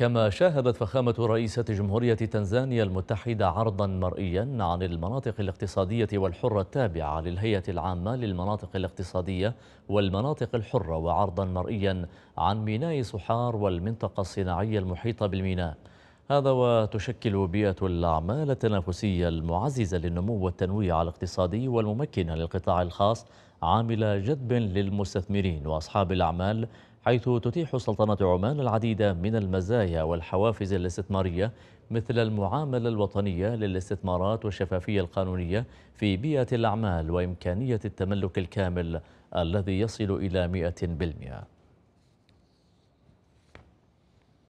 كما شاهدت فخامة رئيسة جمهورية تنزانيا المتحدة عرضا مرئيا عن المناطق الاقتصادية والحرة التابعة للهيئة العامة للمناطق الاقتصادية والمناطق الحرة وعرضا مرئيا عن ميناء صحار والمنطقة الصناعية المحيطة بالميناء هذا وتشكل بيئة الأعمال التنافسية المعززة للنمو والتنويع الاقتصادي والممكنة للقطاع الخاص عامل جذب للمستثمرين وأصحاب الأعمال حيث تتيح سلطنة عمان العديد من المزايا والحوافز الاستثمارية مثل المعاملة الوطنية للاستثمارات والشفافية القانونية في بيئة الأعمال وإمكانية التملك الكامل الذي يصل إلى 100%